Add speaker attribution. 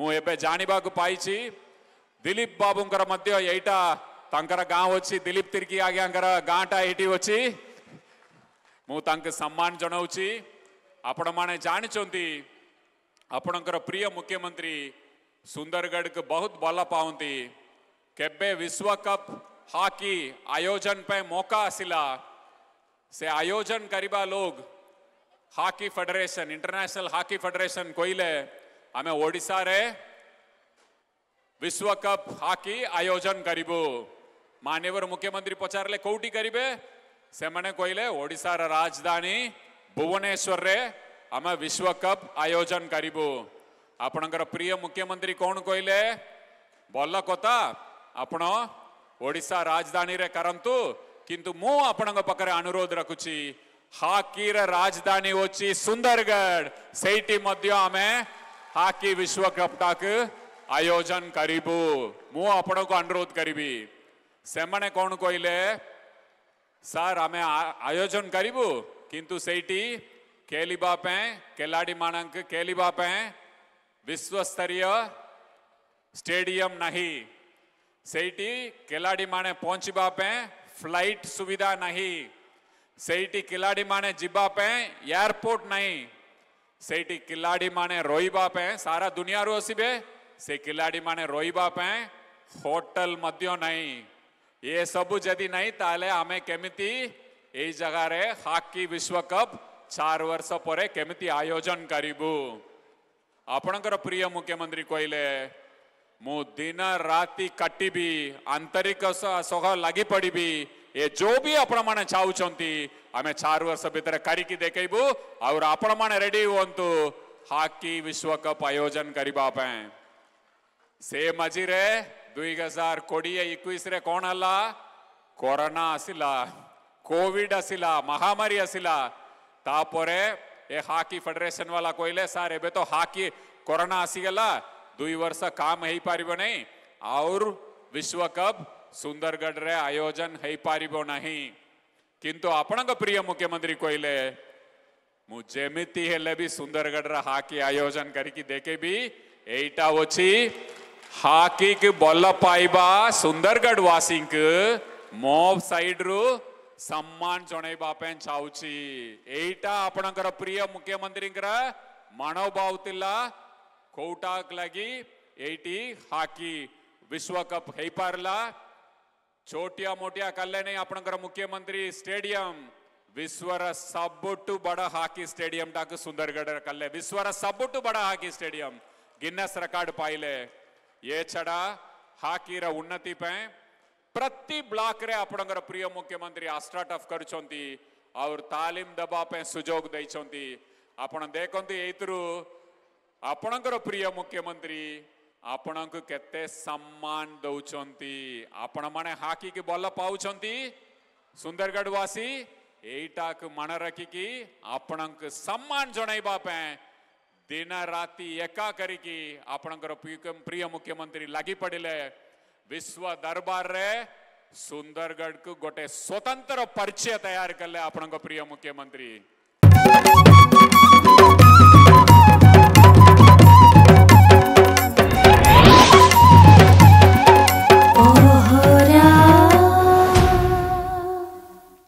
Speaker 1: मुझे जानीबाग पाई दिलीप बाबू मध्य तंकर गाँव वी दिलीप तिरकी आगे गाँटा ये वी मुंक सम्मान जनाऊँची आपण मैंने जानी आपणकर प्रिय मुख्यमंत्री सुंदरगढ़ को बहुत भल पाती के विश्व कप हॉकी आयोजन पे मौका आसला से आयोजन करने लोग hockey federation international hockey federation कहले ఆమె ఒడిశారే విశ్వకప్ హాకీ ఆయోజన కరిబు మాన్యవరు ముఖ్యమంత్రి పొచారలే కౌటి కరిబే సెమనే కొయిలే ఒడిశార రాజధాని భువనేశ్వర్రే ఆమె విశ్వకప్ ఆయోజన కరిబు ଆପଣଙ୍କର ପ୍ରିୟ ମୁଖ୍ୟମନ୍ତ୍ରୀ କ'ଣ କହିଲେ ଭଲ କଥା ଆପଣ ଓଡ଼ିଶା ରାଜଧାନୀରେ କରନ୍ତୁ କିନ୍ତୁ ମୁଁ ଆପଣଙ୍କ ପାଖରେ ଅନୁରୋଧ ରଖୁଛି ହକିର ରାଜଧାନୀ ହେଉଛି ସୁନ୍ଦରଗଡ଼ ସେଇଠି ମଧ୍ୟ ଆମେ हॉकी विश्व कप टाक आयोजन करीबू मु आपण को अनुरोध करी से कौन कहले सर आम आयोजन करूँ किंतु से खेल खिलाड़ी मान खेल विश्वस्तरीय स्टेडियम नहीं से खिलाड़ी मैंने पहुँचापे फ्लाइट सुविधा नहीं से खिलाड़ी मैंने जीप एयरपोर्ट नहीं किलाड़ी माने रोई बाप है सारा दुनिया ದುನಿಯಾರು ಹಸಿಬೆ से किलाड़ी माने रोई बाप है होटल मध्यो नहीं ये सब जदि नहीं ताले आमे केमिति ए जगह रे हॉकी विश्व कप 4 वर्ष परे केमिति आयोजन करिबु आपणकर प्रिय मुख्यमंत्री कहले मु दिन राति कटिबी आंतरिक सह लागी पड़िबी ये जो भी आपण माने चाहुचंती आम चार वर्ष भितर करी देखू और आपण मैंने रेडी हूं हाकि विश्वकप आयोजन करने से मजिरे दुई हजार कोड़े एक कौन आला कोरोना आसला कोविड आसला महामारी आसला तापर ए हाकि फेडरेसन वाला कहले सार ए तो हाकि कोरोना आसीगला दुई वर्ष काम हो पार नहीं और विश्वकप सुंदरगढ़ रे आयोजन हो पार नहीं કિંતુ આપણક પ્રિય મુખ્યમંત્રી કોઈલે હું જેમિતિ હેલે બી સુંદરગઢર હાકી આયોજન કરીકી દેખે બી એઈટા ઓછી હાકીક બોલ પાઇબા સુંદરગઢ વાસીંક ମୋ ସାଇଡ୍ରୁ ସମ୍ମାନ ଜଣାଇବା ପାଇଁ ଚାହୁଁଛି ଏଇଟା ଆପଣଙ୍କର ପ୍ରିୟ ମୁଖ୍ୟମନ୍ତ୍ରୀଙ୍କର ମନୋଭାବ ଥିଲା କୋଉଟା ଲାଗି ଏଇଠି ହକି ବିଶ୍ୱକପ୍ ହେଇପାରିଲା છોટિયા મોટિયા કલ્યાણે આપણગર મુખ્યમંત્રી સ્ટેડિયમ ವಿಶ್ವರ ಸಬ್ಬೊಟ್ಟು ಬಡ ಹಾಕಿ ಸ್ಟೇಡಿಯಂ ಟಾಕು ಸುಂದರ್ಗಢ ಕಲ್ಲೆ ವಿಶ್ವರ ಸಬ್ಬೊಟ್ಟು ಬಡ ಹಾಕಿ ಸ್ಟೇಡಿಯಂ ಗಿನ್ನಸ್ ರೆಕಾರ್ಡ್ ಪಾಯಿಲೆ ಏ ಚಡ ಹಾಕಿರ ಉನ್ನತಿ ಪೆ ಪ್ರತಿ ಬ್ಲಾಕ್ ರೇ ಅಪಣಂಗರ ಪ್ರಿಯ ಮುಖ್ಯಮಂತ್ರಿ ಅಸ್ಟ್ರಾಟ್ ಆಫ್ ಕರ್ಚೊಂತಿ ಅವ್ರ ತಾಲೀಮ್ ದಬಾ ಪೆ ಸುಜೋಗ ದೈಚೊಂತಿ ಅಪಣ ದೇಕೊಂತಿ ಏತರು ಅಪಣಂಗರ ಪ್ರಿಯ ಮುಖ್ಯಮಂತ್ರಿ ଆପଣଙ୍କୁ କେତେ ସମ୍ମାନ ଦେଉଛନ୍ତି ଆପଣମାନେ ହାକିକି ଭଲ ପାଉଛନ୍ତି ସୁନ୍ଦରଗଡ଼ବାସୀ ଏଇଟାକୁ ମନେ ରଖିକି ଆପଣଙ୍କୁ ସମ୍ମାନ ଜଣାଇବା ପାଇଁ ଦିନ ରାତି ଏକା କରିକି ଆପଣଙ୍କର ପ୍ରିୟ ମୁଖ୍ୟମନ୍ତ୍ରୀ ଲାଗିପଡ଼ିଲେ ବିଶ୍ୱ ଦରବାରରେ ସୁନ୍ଦରଗଡ଼କୁ ଗୋଟେ ସ୍ୱତନ୍ତ୍ର ପରିଚୟ ତୟାର କଲେ ଆପଣଙ୍କ ପ୍ରିୟ ମୁଖ୍ୟମନ୍ତ୍ରୀ